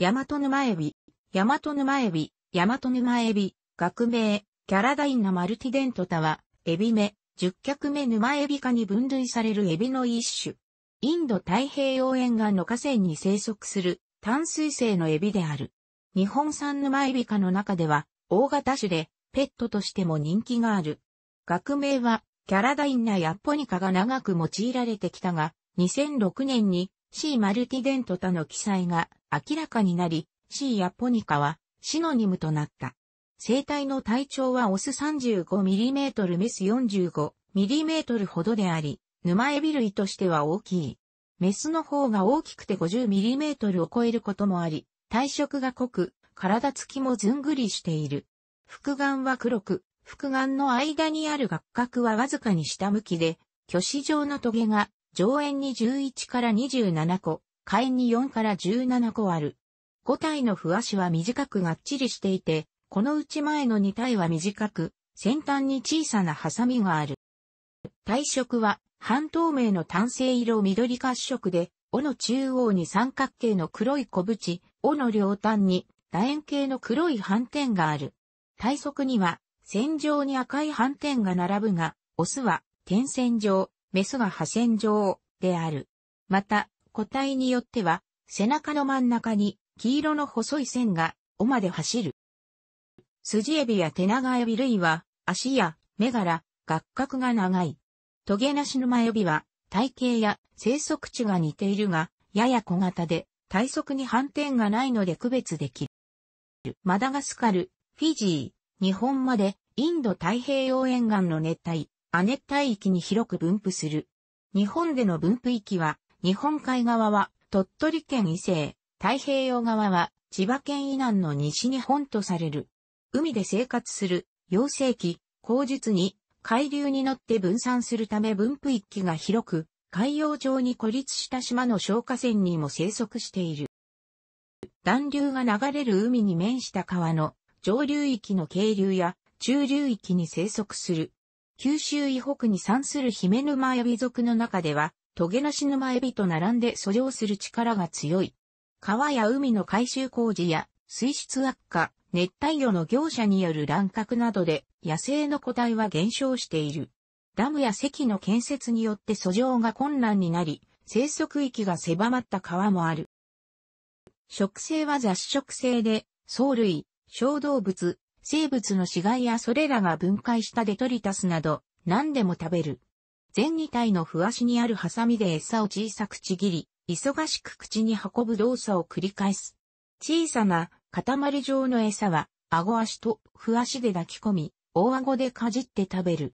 ヤマトヌマエビ、ヤマトヌマエビ、ヤマトヌマエビ、学名、キャラダインナマルティデントタは、エビ目、十脚目ヌマエビ科に分類されるエビの一種。インド太平洋沿岸の河川に生息する淡水性のエビである。日本産ヌマエビ科の中では、大型種で、ペットとしても人気がある。学名は、キャラダインナやポニカが長く用いられてきたが、2006年に C マルティデントタの記載が明らかになり、シーやポニカはシノニムとなった。生体の体長はオス 35mm メス 45mm ほどであり、沼エビ類としては大きい。メスの方が大きくて 50mm を超えることもあり、体色が濃く、体つきもずんぐりしている。腹眼は黒く、腹眼の間にある角角はわずかに下向きで、虚子状の棘が上縁に11から27個、貝に4から17個ある。5体の不足は短くがっちりしていて、このうち前の2体は短く、先端に小さなハサミがある。体色は半透明の単性色緑褐色で、尾の中央に三角形の黒い小縁、尾の両端に楕円形の黒い斑点がある。体側には線状に赤い斑点が並ぶが、オスは点線状、メスが破線状である。また、個体によっては、背中の真ん中に黄色の細い線が尾まで走る。筋エビや手長エビ類は、足や目柄、合角が長い。トゲなしの前エビは、体型や生息地が似ているが、やや小型で、体側に反転がないので区別できる。マダガスカル、フィジー、日本まで、インド太平洋沿岸の熱帯、亜熱帯域に広く分布する。日本での分布域は、日本海側は鳥取県伊勢、太平洋側は千葉県以南の西日本とされる。海で生活する、幼生期、口日に、海流に乗って分散するため分布域が広く、海洋上に孤立した島の消火船にも生息している。暖流が流れる海に面した川の上流域の渓流や中流域に生息する。九州以北に産するヒメヌマエビ属の中では、トゲシヌマエビと並んで遡上する力が強い。川や海の改修工事や水質悪化、熱帯魚の業者による乱獲などで野生の個体は減少している。ダムや堰の建設によって遡上が困難になり、生息域が狭まった川もある。植生は雑食性で、藻類、小動物、生物の死骸やそれらが分解したデトリタスなど、何でも食べる。全2体のふわしにあるハサミで餌を小さくちぎり、忙しく口に運ぶ動作を繰り返す。小さな塊状の餌は、顎足とわ足で抱き込み、大顎でかじって食べる。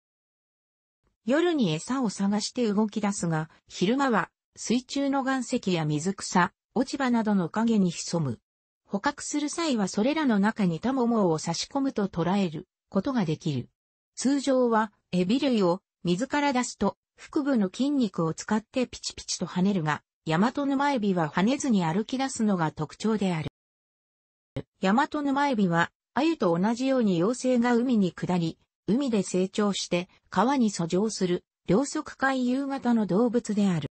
夜に餌を探して動き出すが、昼間は水中の岩石や水草、落ち葉などの影に潜む。捕獲する際はそれらの中にタモモを差し込むと捉えることができる。通常はエビ類を水から出すと、腹部の筋肉を使ってピチピチと跳ねるが、ヤマトヌマエビは跳ねずに歩き出すのが特徴である。ヤマトヌマエビは、アユと同じように妖精が海に下り、海で成長して川に遡上する、両足海夕型の動物である。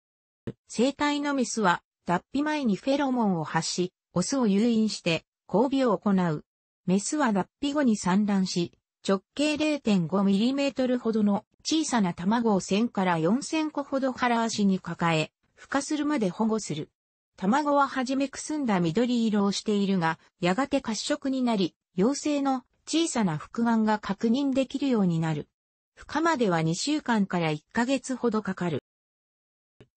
生体のメスは、脱皮前にフェロモンを発し、オスを誘引して交尾を行う。メスは脱皮後に産卵し、直径0 5トルほどの小さな卵を1000から4000個ほど腹足に抱え、孵化するまで保護する。卵ははじめくすんだ緑色をしているが、やがて褐色になり、妖精の小さな腹眼が確認できるようになる。孵化までは2週間から1ヶ月ほどかかる。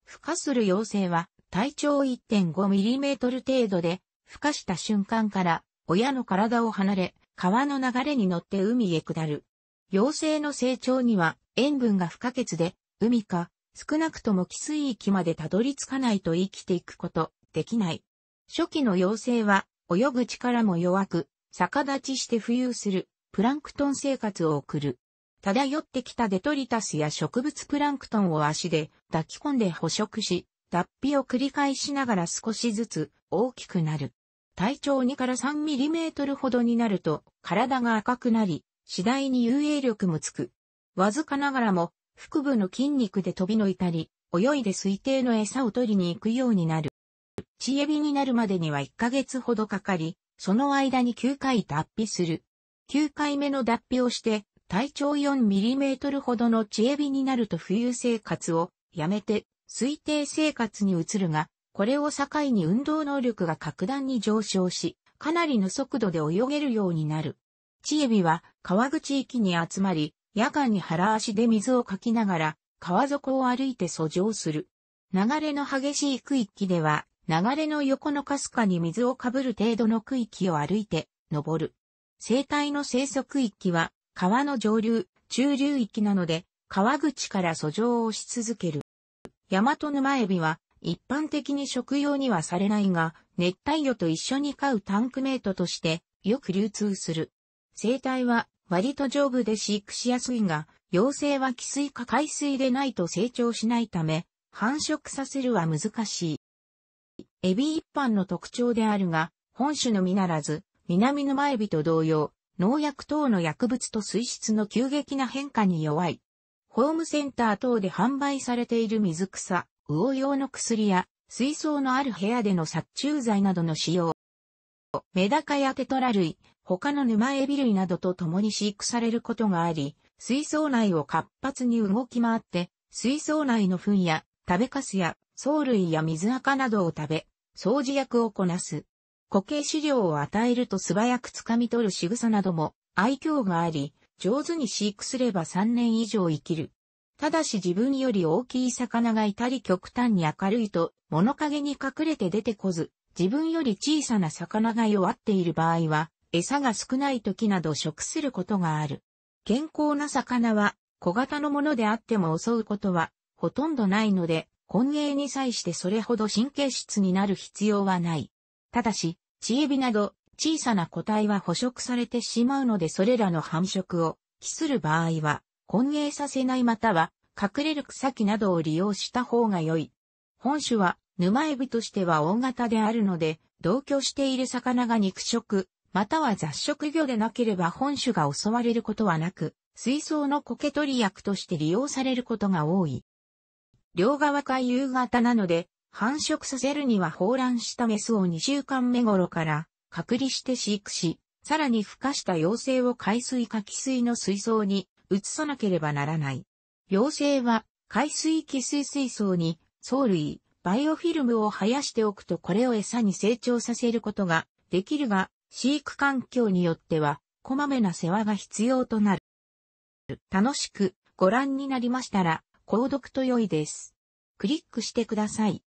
孵化する妖精は体長 1.5mm 程度で、孵化した瞬間から親の体を離れ、川の流れに乗って海へ下る。妖精の成長には塩分が不可欠で、海か、少なくとも寄水域までたどり着かないと生きていくこと、できない。初期の妖精は、泳ぐ力も弱く、逆立ちして浮遊する、プランクトン生活を送る。漂ってきたデトリタスや植物プランクトンを足で抱き込んで捕食し、脱皮を繰り返しながら少しずつ大きくなる。体長2から3ミリメートルほどになると体が赤くなり、次第に遊泳力もつく。わずかながらも、腹部の筋肉で飛び抜いたり、泳いで推定の餌を取りに行くようになる。血エビになるまでには1ヶ月ほどかかり、その間に9回脱皮する。9回目の脱皮をして、体長4ミリメートルほどの血エビになると冬生活をやめて、推定生活に移るが、これを境に運動能力が格段に上昇し、かなりの速度で泳げるようになる。チエビは川口域に集まり、夜間に腹足で水をかきながら、川底を歩いて遡上する。流れの激しい区域では、流れの横のかすかに水をかぶる程度の区域を歩いて、登る。生態の生息域は、川の上流、中流域なので、川口から遡上をし続ける。ヤマト沼エビは、一般的に食用にはされないが、熱帯魚と一緒に飼うタンクメイトとして、よく流通する。生態は、割と丈夫で飼育しやすいが、幼生は寄水か海水でないと成長しないため、繁殖させるは難しい。エビ一般の特徴であるが、本種のみならず、南のエビと同様、農薬等の薬物と水質の急激な変化に弱い。ホームセンター等で販売されている水草、魚用の薬や、水槽のある部屋での殺虫剤などの使用、メダカやテトラ類、他の沼エビ類などと共に飼育されることがあり、水槽内を活発に動き回って、水槽内の糞や食べかすや藻類や水垢などを食べ、掃除役をこなす。固形飼料を与えると素早く掴み取る仕草なども愛嬌があり、上手に飼育すれば3年以上生きる。ただし自分より大きい魚がいたり極端に明るいと物陰に隠れて出てこず、自分より小さな魚が弱っている場合は、餌が少ない時など食することがある。健康な魚は小型のものであっても襲うことはほとんどないので、混泳に際してそれほど神経質になる必要はない。ただし、チエビなど小さな個体は捕食されてしまうのでそれらの繁殖を期する場合は、混泳させないまたは隠れる草木などを利用した方が良い。本種は沼エビとしては大型であるので、同居している魚が肉食、または雑食魚でなければ本種が襲われることはなく、水槽の苔取り役として利用されることが多い。両側が夕方なので、繁殖させるには放卵したメスを2週間目頃から隔離して飼育し、さらに孵化した幼生を海水か汽水の水槽に移さなければならない。幼生は海水汽水水槽に藻類、バイオフィルムを生やしておくとこれを餌に成長させることができるが、飼育環境によっては、こまめな世話が必要となる。楽しくご覧になりましたら、購読と良いです。クリックしてください。